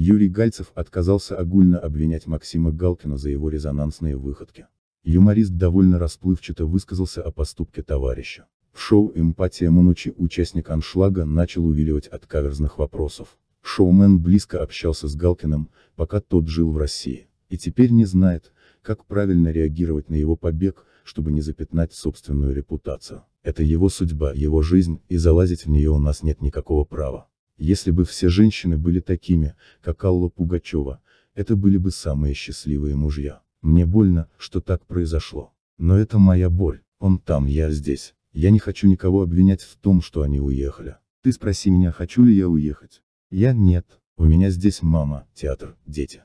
Юрий Гальцев отказался огульно обвинять Максима Галкина за его резонансные выходки. Юморист довольно расплывчато высказался о поступке товарища. В шоу «Эмпатия Манучи» участник аншлага начал увиливать от каверзных вопросов. Шоумен близко общался с Галкиным, пока тот жил в России, и теперь не знает, как правильно реагировать на его побег, чтобы не запятнать собственную репутацию. Это его судьба, его жизнь, и залазить в нее у нас нет никакого права. Если бы все женщины были такими, как Алла Пугачева, это были бы самые счастливые мужья. Мне больно, что так произошло. Но это моя боль. Он там, я здесь. Я не хочу никого обвинять в том, что они уехали. Ты спроси меня, хочу ли я уехать. Я нет. У меня здесь мама, театр, дети.